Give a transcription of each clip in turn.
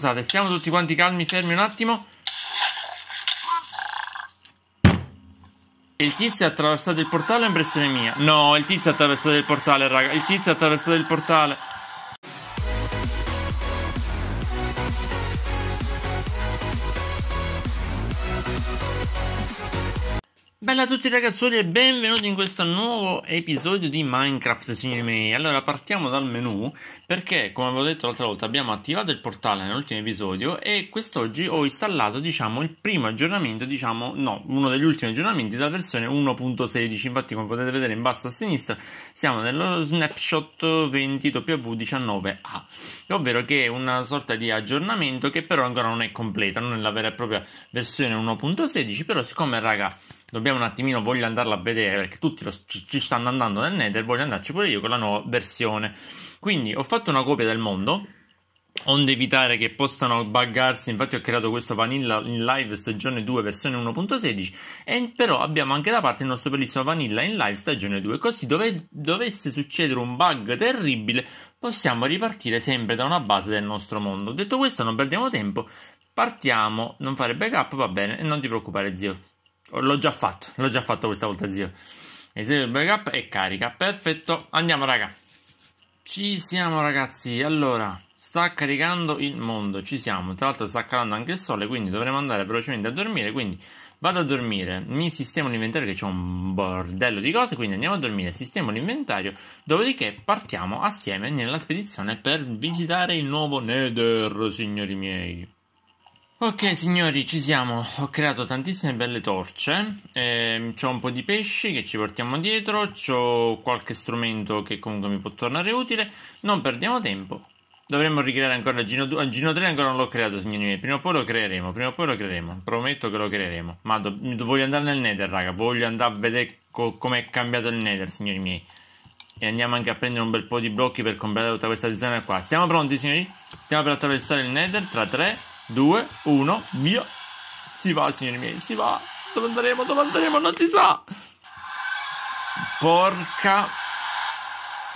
Scusate, stiamo tutti quanti calmi, fermi un attimo. Il tizio ha attraversato il portale, è impressione mia. No, il tizio ha attraversato il portale, raga. Il tizio ha attraversato il portale. Bella a tutti ragazzuoli e benvenuti in questo nuovo episodio di Minecraft, signori miei. Allora, partiamo dal menu perché, come avevo detto l'altra volta, abbiamo attivato il portale nell'ultimo episodio e quest'oggi ho installato, diciamo, il primo aggiornamento, diciamo, no, uno degli ultimi aggiornamenti della versione 1.16. Infatti, come potete vedere in basso a sinistra, siamo nello snapshot 20W19A, ovvero che è una sorta di aggiornamento che però ancora non è completa, non è la vera e propria versione 1.16, però siccome, raga, dobbiamo un attimino, voglio andarla a vedere perché tutti lo, ci, ci, stanno andando nel Nether, voglio andarci pure io con la nuova versione. Quindi ho fatto una copia del mondo, onde evitare che possano buggarsi, infatti ho creato questo Vanilla in Live stagione 2 versione 1.16, e però abbiamo anche da parte il nostro bellissimo Vanilla in Live stagione 2, così dove dovesse succedere un bug terribile possiamo ripartire sempre da una base del nostro mondo. Detto questo non perdiamo tempo, partiamo, non fare backup va bene, e non ti preoccupare zio, L'ho già fatto, l'ho già fatto questa volta, zio. Esegue il backup e carica. Perfetto, andiamo, raga. Ci siamo, ragazzi. Allora, sta caricando il mondo. Ci siamo. Tra l'altro, sta calando anche il sole, quindi dovremo andare velocemente a dormire. Quindi vado a dormire. Mi sistemo l'inventario, che c'è un bordello di cose. Quindi andiamo a dormire. Sistemo l'inventario. Dopodiché, partiamo assieme nella spedizione per visitare il nuovo Nether, signori miei. Ok signori, ci siamo. Ho creato tantissime belle torce. Eh, ho un po' di pesci che ci portiamo dietro. Ho qualche strumento che comunque mi può tornare utile. Non perdiamo tempo. Dovremmo ricreare ancora il Gino 2. Ah, Gino 3 ancora non l'ho creato, signori miei. Prima o poi lo creeremo. Prima o poi lo creeremo. Prometto che lo creeremo. Ma do... voglio andare nel Nether, raga. Voglio andare a vedere co- com'è cambiato il Nether, signori miei. E andiamo anche a prendere un bel po' di blocchi per completare tutta questa zona qua. Siamo pronti, signori? Stiamo per attraversare il Nether tra 3, 2, 1, via. Si va, signori miei, si va. Dove andremo? Dove andremo? Non si sa. Porca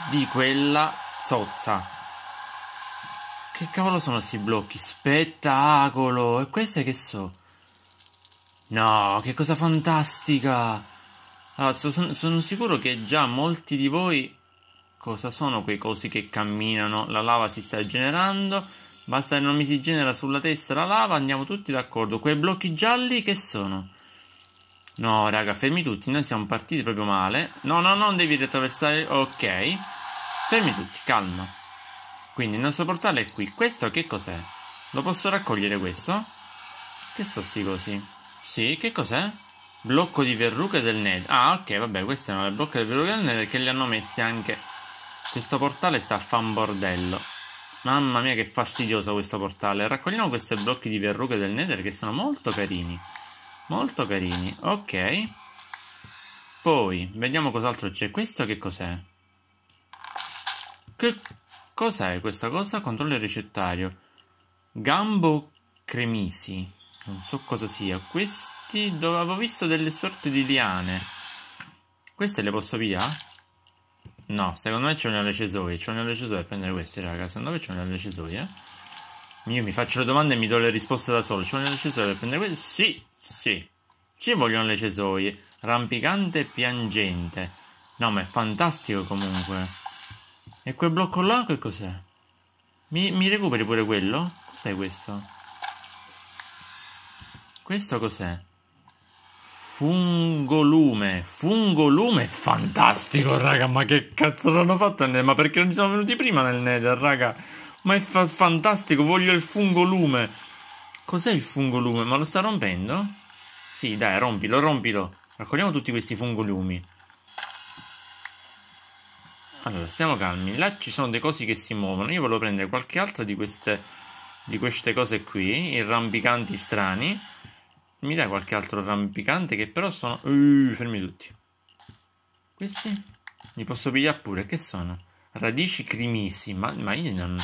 di quella zozza. Che cavolo sono questi blocchi? Spettacolo! E queste che so? No, che cosa fantastica! Allora, sono, sono sicuro che già molti di voi... Cosa sono quei cosi che camminano? La lava si sta generando Basta che non mi si genera sulla testa la lava, andiamo tutti d'accordo. Quei blocchi gialli che sono? No, raga, fermi tutti, noi siamo partiti proprio male. No, no, non devi attraversare. Ok. Fermi tutti, calma. Quindi il nostro portale è qui. Questo che cos'è? Lo posso raccogliere questo? Che sono sti cosi? Sì, che cos'è? Blocco di verruche del Nether. Ah, ok, vabbè, queste sono le blocche di verruche del Nether che le hanno messe anche... Questo portale sta a fan bordello. Mamma mia che fastidiosa questo portale. Raccogliamo questi blocchi di verruche del nether che sono molto carini. Molto carini. Ok. Poi, vediamo cos'altro c'è. Questo che cos'è? Che cos'è questa cosa? Controllo il ricettario. Gambo cremisi. Non so cosa sia. Questi dove avevo visto delle sorte di liane. Queste le posso via? No, secondo me c'è un alle C'è un alle a prendere questi, raga. Secondo me c'è un alle eh? Io mi faccio le domande e mi do le risposte da solo. C'è un alle per prendere questi? Sì, sì. Ci vogliono le cesoie. Rampicante e piangente. No, ma è fantastico comunque. E quel blocco là che cos'è? Mi, mi recuperi pure quello? Cos'è questo? Questo cos'è? Fungolume, fungolume fantastico, raga, ma che cazzo l'hanno fatto Ma perché non ci sono venuti prima nel Nether, raga? Ma è fa fantastico, voglio il fungolume. Cos'è il fungolume? Ma lo sta rompendo? Sì, dai, rompilo, rompilo. Raccogliamo tutti questi fungolumi. Allora, stiamo calmi. Là ci sono dei cosi che si muovono. Io volevo prendere qualche altra di queste, di queste cose qui, I rampicanti strani. Mi dai qualche altro rampicante che però sono... Uh, fermi tutti. Questi? Li posso pigliare pure, che sono? Radici crimisi, ma, ma io non,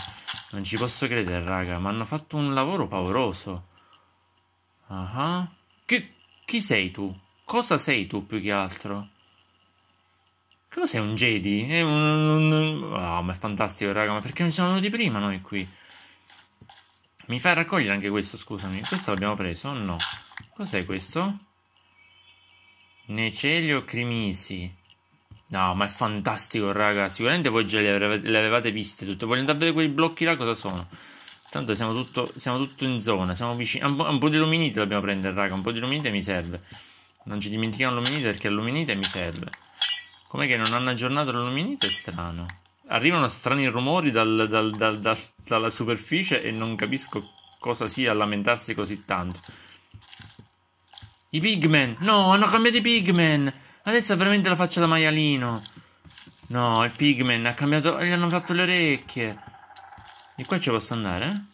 non, ci posso credere, raga. Ma hanno fatto un lavoro pauroso. Ah, uh-huh. chi, chi sei tu? Cosa sei tu più che altro? cos'è un Jedi? È un... Oh, ma è fantastico, raga, ma perché non siamo venuti prima noi qui? Mi fai raccogliere anche questo, scusami. Questo l'abbiamo preso o no? Cos'è questo? Necelio Crimisi. No, ma è fantastico, raga. Sicuramente voi già le, avevate, le avevate viste tutte. Voglio andare a vedere quei blocchi là cosa sono. Tanto siamo tutto, siamo tutto in zona, siamo vicini. Un po', un po', di luminite dobbiamo prendere, raga. Un po' di luminite mi serve. Non ci dimentichiamo luminite perché luminite mi serve. Com'è che non hanno aggiornato la luminite? È strano. Arrivano strani rumori dal, dal, dal, dalla superficie e non capisco cosa sia lamentarsi così tanto. I pigmen. No, hanno cambiato i pigmen. Adesso è veramente la faccia da maialino. No, il pigmen ha cambiato... Gli hanno fatto le orecchie. Di qua ci posso andare?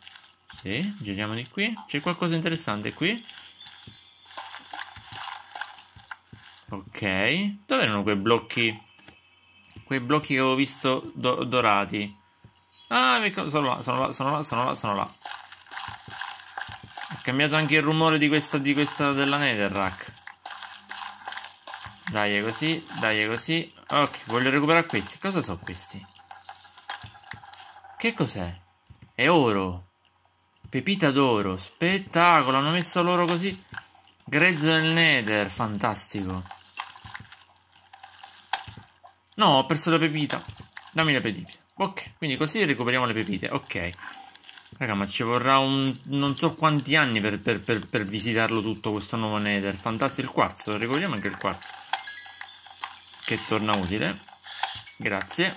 Sì, giriamo di qui. C'è qualcosa di interessante qui. Ok. Dove erano quei blocchi? Quei blocchi che avevo visto do dorati. Ah, sono là, sono là, sono là, sono là, sono là. Ho cambiato anche il rumore di questa, di questa della Netherrack. Dai, è così, dai, è così. Ok, voglio recuperare questi. Cosa sono questi? Che cos'è? È oro. Pepita d'oro. Spettacolo, hanno messo l'oro così. Grezzo del Nether, fantastico. No, ho perso la pepita. Dammi la pepita. Ok, quindi così recuperiamo le pepite. Ok. Raga, ma ci vorrà un non so quanti anni per, per, per, per visitarlo tutto questo nuovo Nether. Fantastico il quarzo, ricordiamo anche il quarzo. Che torna utile. Grazie.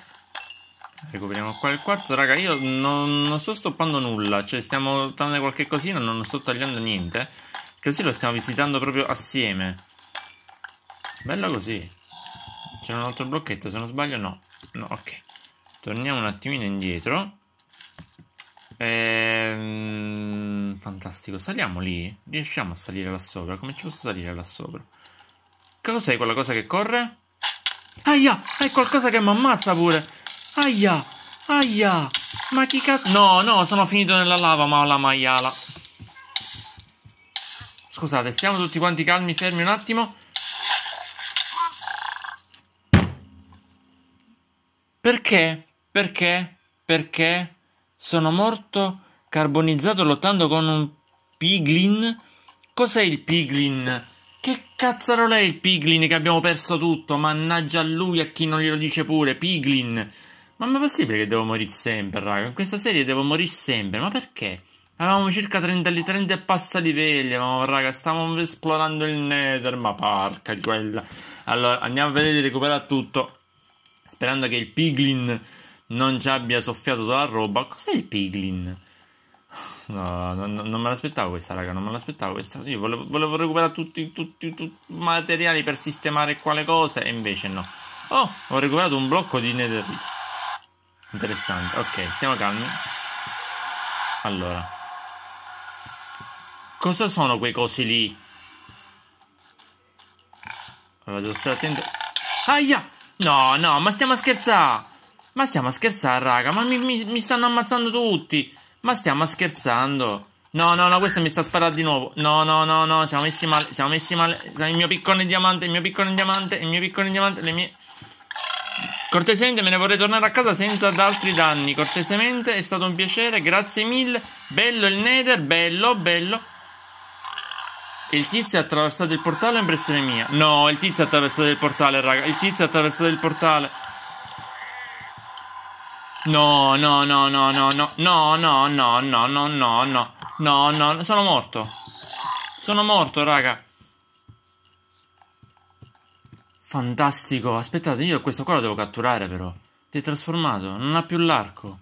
Recuperiamo qua il quarzo. Raga, io non, non sto stoppando nulla. Cioè, stiamo tagliando qualche cosina, non sto tagliando niente. Così lo stiamo visitando proprio assieme. Bella così. C'è un altro blocchetto, se non sbaglio no. No, ok. Torniamo un attimino indietro. Ehm, fantastico, saliamo lì. Riusciamo a salire là sopra. Come ci posso salire là sopra? Che cos'è quella cosa che corre? Aia, è qualcosa che mi ammazza pure. Aia, aia. Ma chi cazzo... No, no, sono finito nella lava, ma la maiala. Scusate, stiamo tutti quanti calmi, fermi un attimo. Perché? Perché? Perché? Sono morto carbonizzato lottando con un piglin? Cos'è il piglin? Che cazzarola è il piglin che abbiamo perso tutto? Mannaggia a lui a chi non glielo dice pure, piglin! Ma non è possibile che devo morire sempre, raga? In questa serie devo morire sempre, ma perché? Avevamo circa 30, 30 e passa livelli, ma raga, stavamo esplorando il nether, ma porca quella. Allora, andiamo a vedere di recuperare tutto, sperando che il piglin non ci abbia soffiato della roba. Cos'è il piglin? No, no, non me l'aspettavo questa, raga. Non me l'aspettavo questa. Io volevo, volevo recuperare tutti, tutti i materiali per sistemare quale cosa. E invece no. Oh, ho recuperato un blocco di netherite. Interessante. Ok, stiamo calmi. Allora. Cosa sono quei cosi lì? Allora devo stare attento. Aia! No, no, ma stiamo a scherzare! Ma stiamo a scherzare, raga. Ma mi, mi, mi, stanno ammazzando tutti. Ma stiamo scherzando. No, no, no, questo mi sta sparando di nuovo. No, no, no, no, siamo messi male. Siamo messi male. Il mio piccone diamante, il mio piccone diamante, il mio piccone diamante, le mie. Cortesemente me ne vorrei tornare a casa senza altri danni. Cortesemente è stato un piacere, grazie mille. Bello il Nether, bello, bello. Il tizio ha attraversato il portale, impressione mia. No, il tizio ha attraversato il portale, raga. Il tizio ha attraversato il portale. No, no, no, no, no, no, no, no, no, no, no, no, no, no, sono morto. Sono morto, raga. Fantastico. Aspettate, io questo qua lo devo catturare, però. Ti è trasformato, non ha più l'arco.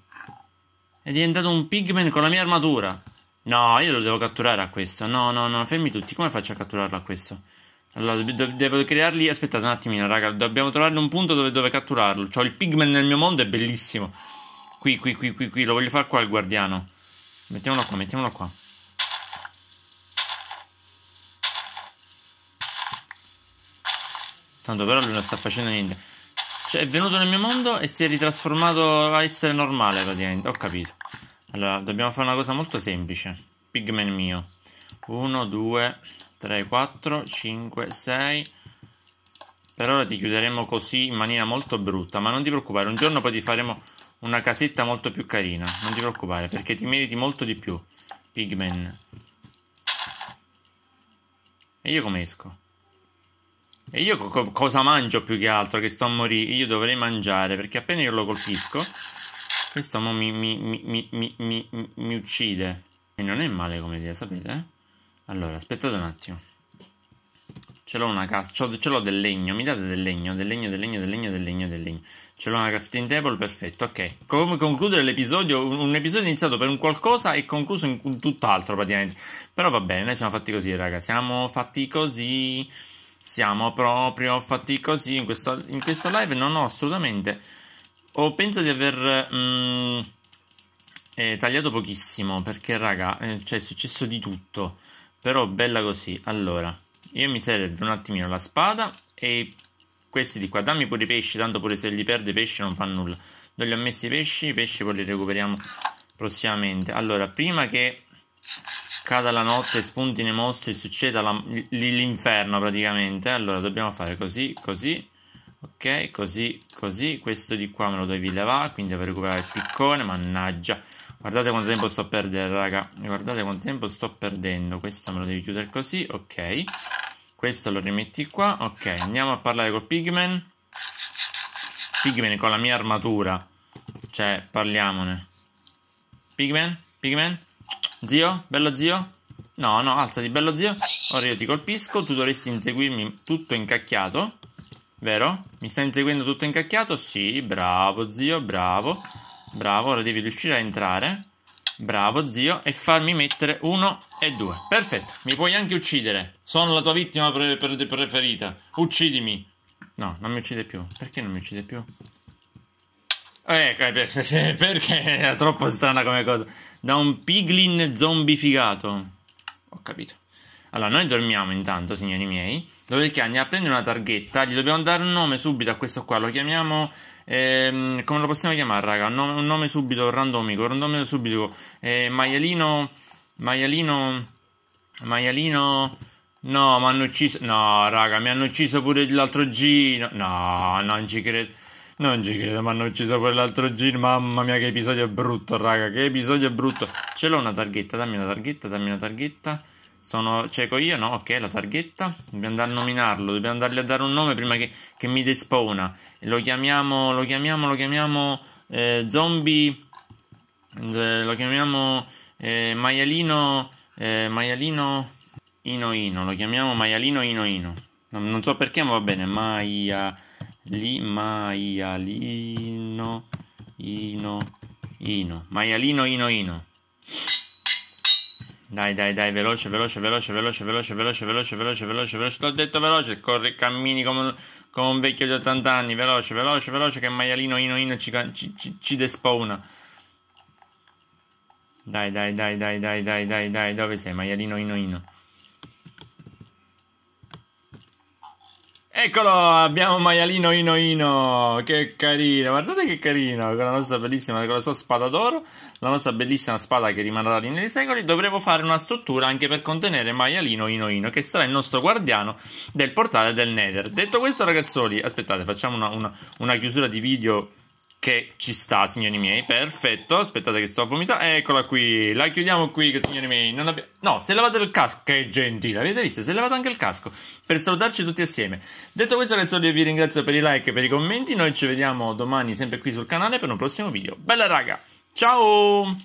È diventato un pigman con la mia armatura. No, io lo devo catturare a questo. No, no, no, fermi tutti. Come faccio a catturarlo a questo? Allora, do- devo crearli. Aspettate un attimino, raga. Dobbiamo trovare un punto dove, dove catturarlo. C'ho il pigman nel mio mondo, è bellissimo. Qui, qui, qui, qui, qui. Lo voglio fare qua il guardiano. Mettiamolo qua, mettiamolo qua. Tanto però lui non sta facendo niente. Cioè, è venuto nel mio mondo e si è ritrasformato a essere normale praticamente. Ho capito. Allora, dobbiamo fare una cosa molto semplice. Pigman mio. 1, 2, 3, 4, 5, 6. Per ora ti chiuderemo così in maniera molto brutta, ma non ti preoccupare, un giorno poi ti faremo una casetta molto più carina, non ti preoccupare, perché ti meriti molto di più, Pigman. E io come esco? E io co cosa mangio più che altro? Che sto a morire. Io dovrei mangiare perché appena io lo colpisco, questo mi, mi, mi, mi uccide. E non è male come idea, sapete? Eh? Allora, aspettate un attimo. Ce l'ho una casa. ce l'ho del legno, mi date del legno, del legno, del legno, del legno, del legno, del legno. Ce l'ho una crafting table, perfetto, ok. Come concludere l'episodio? Un, un, episodio iniziato per un qualcosa e concluso in, in tutt'altro praticamente. Però va bene, noi siamo fatti così, raga, siamo fatti così, siamo proprio fatti così. In, questo, in questa live non ho assolutamente... Ho penso di aver... Mm, eh, tagliato pochissimo, perché raga, eh, cioè è successo di tutto però bella così. Allora, io mi serve un attimino la spada e questi di qua. Dammi pure i pesci, tanto pure se li perdo i pesci non fa nulla. Non li ho messi i pesci, i pesci poi li recuperiamo prossimamente. Allora, prima che cada la notte, spuntino i mostri, succeda l'inferno praticamente. Allora, dobbiamo fare così, così. Ok, così, così. Questo di qua me lo devi levare, quindi devo recuperare il piccone, mannaggia. Guardate quanto tempo sto perdendo, raga. Guardate quanto tempo sto perdendo. Questo me lo devi chiudere così, ok. Questo lo rimetti qua, ok. Andiamo a parlare col Pigman. Pigman con la mia armatura. Cioè, parliamone. Pigman? Pigman? Zio? Bello zio? No, no, alzati, bello zio. Ora io ti colpisco, tu dovresti inseguirmi tutto incacchiato. Vero? Mi stai inseguendo tutto incacchiato? Sì, bravo zio, bravo. Bravo, ora devi riuscire a entrare. Bravo zio e farmi mettere uno e due. Perfetto, mi puoi anche uccidere. Sono la tua vittima pre pre preferita. Uccidimi. No, non mi uccide più. Perché non mi uccide più? Ecco, eh, perché è troppo strana come cosa. Da un piglin zombificato. Ho capito. Allora, noi dormiamo intanto, signori miei. Dopodiché andiamo a prendere una targhetta. Gli dobbiamo dare un nome subito a questo qua. Lo chiamiamo ehm, come lo possiamo chiamare, raga? Un nome, un nome subito randomico, un nome subito, eh, maialino, maialino, maialino, no, mi hanno ucciso, no, raga, mi hanno ucciso pure l'altro giro, no, non ci credo. Non ci credo, mi hanno ucciso pure l'altro giro. Mamma mia, che episodio brutto, raga. Che episodio brutto. Ce l'ho una targhetta, dammi una targhetta, dammi una targhetta. Sono cieco io, no? Ok, la targhetta. Dobbiamo andare a nominarlo, dobbiamo andargli a dare un nome prima che, che mi despona. Lo chiamiamo, lo chiamiamo, lo chiamiamo eh, zombie, eh, lo chiamiamo eh, maialino, eh, maialino ino ino, lo chiamiamo maialino ino ino. Non, non so perché, ma va bene, maiali, maialino ino maialino ino ino. Dai, dai, dai, veloce, veloce, veloce, veloce, veloce, veloce, veloce, veloce, veloce, veloce. L'ho detto veloce, corri, cammini come un, come un vecchio di 80 anni. Veloce, veloce, veloce, che maialino ino ino ci, ci, ci, ci despawna. Dai, dai, dai, dai, dai, dai, dai, dai, dove sei, maialino ino ino? Eccolo, abbiamo maialino Ino Ino, che carino, guardate che carino, con la nostra bellissima, con la sua spada d'oro, la nostra bellissima spada che rimarrà lì nei secoli, dovremo fare una struttura anche per contenere maialino Ino Ino, che sarà il nostro guardiano del portale del Nether. Detto questo ragazzoli, aspettate, facciamo una, una, una chiusura di video che ci sta, signori miei. Perfetto. Aspettate che sto a vomitare. Eccola qui. La chiudiamo qui, signori miei. Non abbi- no, si è levato il casco. Che gentile, avete visto? Si è levato anche il casco. Per salutarci tutti assieme. Detto questo, ragazzi, vi ringrazio per i like e per i commenti. Noi ci vediamo domani sempre qui sul canale per un prossimo video. Bella raga. Ciao!